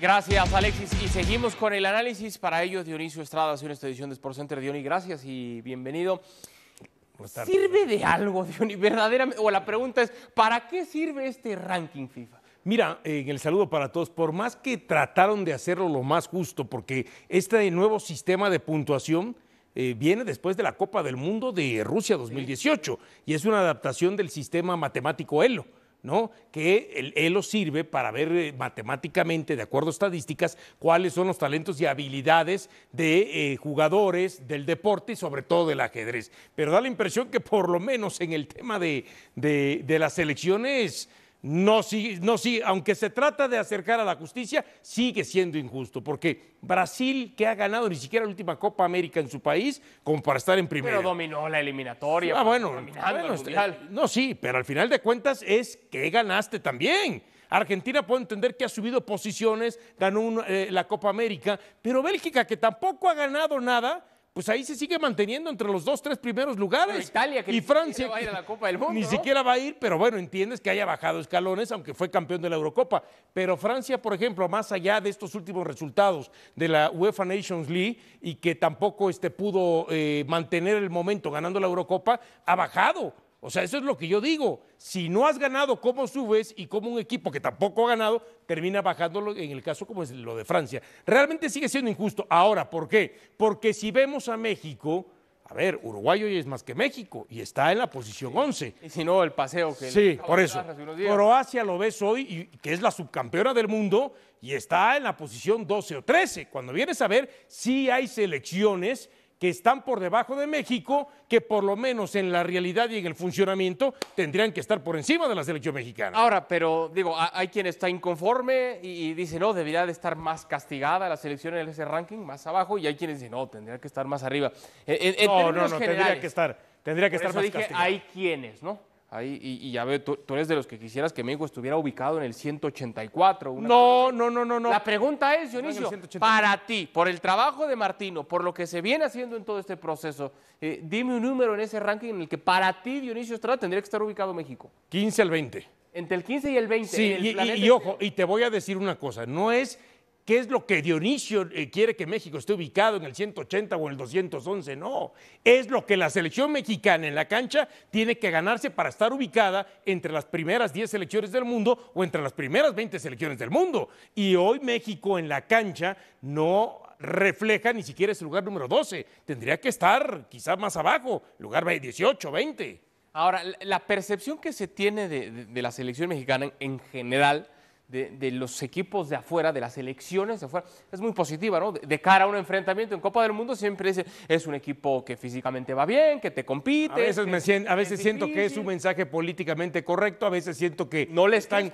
Gracias, Alexis. Y seguimos con el análisis. Para ellos, Dionisio Estrada hace una esta edición de Sports Center. Dionisio gracias y bienvenido. ¿Sirve de algo, Dionisio? Verdaderamente, o la pregunta es, ¿para qué sirve este ranking FIFA? Mira, en el saludo para todos, por más que trataron de hacerlo lo más justo, porque este nuevo sistema de puntuación eh, viene después de la Copa del Mundo de Rusia 2018 y es una adaptación del sistema matemático ELO. Que él, lo sirve para ver eh, matemáticamente, de acuerdo a estadísticas, cuáles son los talentos y habilidades de eh, jugadores del deporte y sobre todo del ajedrez. Pero da la impresión que por lo menos en el tema de, de las elecciones no, sí, no, sí, aunque se trata de acercar a la justicia, sigue siendo injusto, porque Brasil, que ha ganado ni siquiera la última Copa América en su país, como para estar en primera. Pero dominó la eliminatoria. Ah, bueno, este, no, sí, pero al final de cuentas es que ganaste también. Argentina puede entender que ha subido posiciones, ganó eh, la Copa América, pero Bélgica, que tampoco ha ganado nada, pues ahí se sigue manteniendo entre los dos, tres primeros lugares. Italia, que y ni Francia. Va a ir a la Copa del Mundo, ni siquiera va a ir, pero bueno, entiendes que haya bajado escalones, aunque fue campeón de la Eurocopa. Pero Francia, por ejemplo, más allá de estos últimos resultados de la UEFA Nations League y que tampoco este, pudo eh, mantener el momento ganando la Eurocopa, ha bajado o sea, eso es lo que yo digo. Si no has ganado, ¿cómo subes? Y como un equipo que tampoco ha ganado, termina bajándolo en el caso como es lo de Francia. Realmente sigue siendo injusto. Ahora, ¿por qué? Porque si vemos a México, a ver, Uruguay hoy es más que México y está en la posición 11. Y si no, el paseo que... Sí, por eso. Croacia lo ves hoy, y, que es la subcampeona del mundo, y está en la posición 12 o 13. Cuando vienes a ver, si hay selecciones que están por debajo de México, que por lo menos en la realidad y en el funcionamiento tendrían que estar por encima de la selección mexicana. Ahora, pero digo, hay quien está inconforme y, dice, no, debería de estar más castigada la selección en ese ranking, más abajo, y hay quienes dicen, no, tendría que estar más arriba. E, e, no, no, no, tendría que estar, tendría que estar más castigada. Hay quienes, ¿no? Ahí, y, ya veo, tú, eres de los que quisieras que México estuviera ubicado en el 184. no, no, no, no, no. La pregunta es, Dionisio, para ti, por el trabajo de Martino, por lo que se viene haciendo en todo este proceso, eh, dime un número en ese ranking en el que para ti, Dionisio Estrada, tendría que estar ubicado México. 15 al 20. Entre el 15 y el 20. Sí, y este. ojo, y te voy a decir una cosa, no es qué es lo que Dionisio eh, quiere que México esté ubicado en el 180 o en el 211, no, es lo que la selección mexicana en la cancha tiene que ganarse para estar ubicada entre las primeras 10 selecciones del mundo o entre las primeras 20 selecciones del mundo. Y hoy México en la cancha no refleja ni siquiera ese lugar número 12, tendría que estar quizás más abajo, lugar 18, 20. Ahora, la percepción que se tiene de la selección mexicana en general, de, los equipos de afuera, de las elecciones de afuera, es muy positiva, ¿no? De, cara a un enfrentamiento en Copa del Mundo siempre dice, es un equipo que físicamente va bien, que te compite. A veces, me a veces siento que es un mensaje políticamente correcto, a veces siento que no le están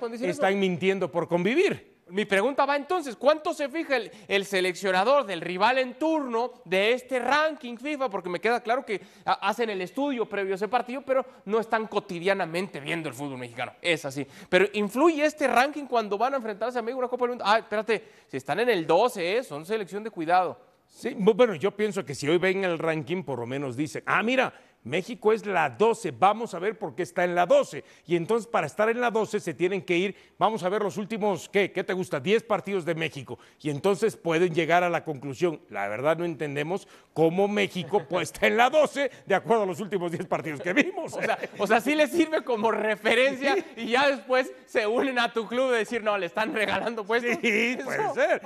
mintiendo por convivir mi pregunta va entonces, ¿cuánto se fija el, seleccionador del rival en turno de este ranking FIFA? Porque me queda claro que hacen el estudio previo a ese partido, pero no están cotidianamente viendo el fútbol mexicano. Es así. Pero ¿influye este ranking cuando van a enfrentarse a México una Copa del Mundo? Ah, espérate, si están en el 12, eh, son selección de cuidado. Sí, bueno, yo pienso que si hoy ven el ranking, por lo menos dicen, ah, mira, México es la 12, vamos a ver por qué está en la 12. Y entonces para estar en la 12 se tienen que ir, vamos a ver los últimos, ¿qué? ¿Qué te gusta? 10 partidos de México. Y entonces pueden llegar a la conclusión, la verdad no entendemos cómo México pues, está en la 12 de acuerdo a los últimos 10 partidos que vimos. O sea, o sea, sí les sirve como referencia y ya después se unen a tu club de decir, no, le están regalando puestos. Sí, puede ser.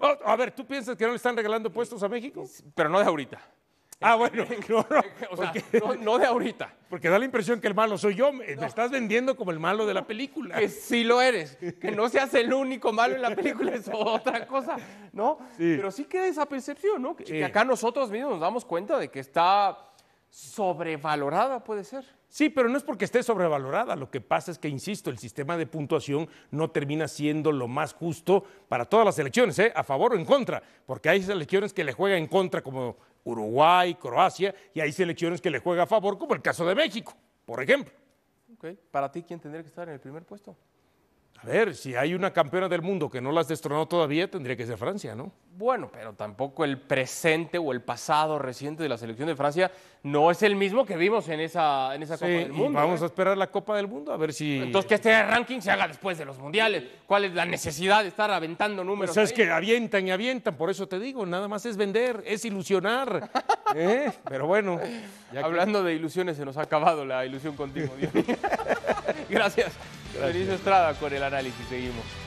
Oh, a ver, ¿tú piensas que no le están regalando puestos a México? Pero no de ahorita. Ah, bueno, no, de ahorita. Porque da la impresión que el malo soy yo. Me estás vendiendo como el malo de la película. Que sí lo eres. Que no seas el único malo en la película es otra cosa, ¿no? Pero sí queda esa percepción, ¿no? Que acá nosotros mismos nos damos cuenta de que está sobrevalorada, puede ser. Sí, pero no es porque esté sobrevalorada. Lo que pasa es que, insisto, el sistema de puntuación no termina siendo lo más justo para todas las elecciones, ¿eh? a favor o en contra, porque hay elecciones que le juegan en contra, como Uruguay, Croacia, y hay selecciones que le juega a favor, como el caso de México, por ejemplo. Okay. Para ti, ¿quién tendría que estar en el primer puesto? A ver, si hay una campeona del mundo que no las destronó todavía, tendría que ser Francia, ¿no? Bueno, pero tampoco el presente o el pasado reciente de la selección de Francia no es el mismo que vimos en esa, en esa Copa del Mundo. Vamos ¿eh? a esperar la Copa del Mundo a ver si. Entonces, que este ranking se haga después de los mundiales. ¿Cuál es la necesidad de estar aventando números? Pues es que avientan y avientan, por eso te digo, nada más es vender, es ilusionar. ¿eh? Pero bueno. Hablando de ilusiones, se nos ha acabado la ilusión contigo, Dios. Gracias. Feliz Estrada con el análisis. Seguimos.